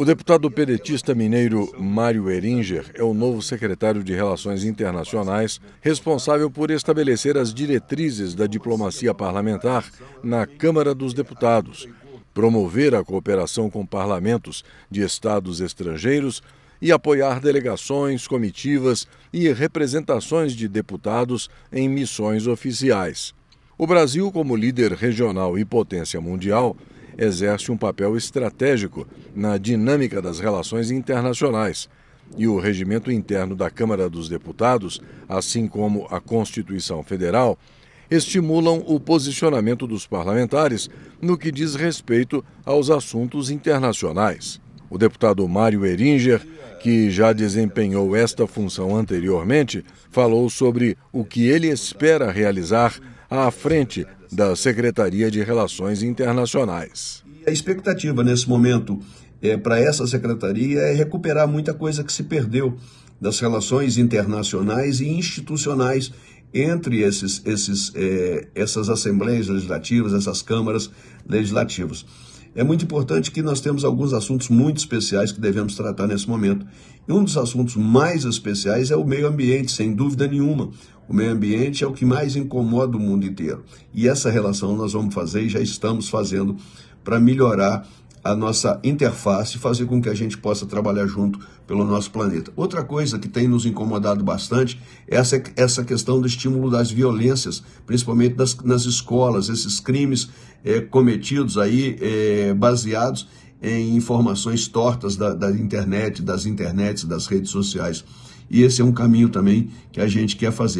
O deputado pedetista mineiro Mário Eringer é o novo secretário de Relações Internacionais, responsável por estabelecer as diretrizes da diplomacia parlamentar na Câmara dos Deputados, promover a cooperação com parlamentos de estados estrangeiros e apoiar delegações, comitivas e representações de deputados em missões oficiais. O Brasil, como líder regional e potência mundial, exerce um papel estratégico na dinâmica das relações internacionais. E o regimento interno da Câmara dos Deputados, assim como a Constituição Federal, estimulam o posicionamento dos parlamentares no que diz respeito aos assuntos internacionais. O deputado Mário Eringer, que já desempenhou esta função anteriormente, falou sobre o que ele espera realizar à frente da Secretaria de Relações Internacionais. E a expectativa nesse momento é, eh, para essa secretaria é recuperar muita coisa que se perdeu das relações internacionais e institucionais entre esses, esses, é, essas assembleias legislativas, essas câmaras legislativas é muito importante que nós temos alguns assuntos muito especiais que devemos tratar nesse momento. E um dos assuntos mais especiais é o meio ambiente, sem dúvida nenhuma. O meio ambiente é o que mais incomoda o mundo inteiro. E essa relação nós vamos fazer e já estamos fazendo para melhorar a nossa interface e fazer com que a gente possa trabalhar junto pelo nosso planeta. Outra coisa que tem nos incomodado bastante é essa, essa questão do estímulo das violências, principalmente das, nas escolas, esses crimes é, cometidos aí, é, baseados em informações tortas da, da internet, das internets, das redes sociais. E esse é um caminho também que a gente quer fazer.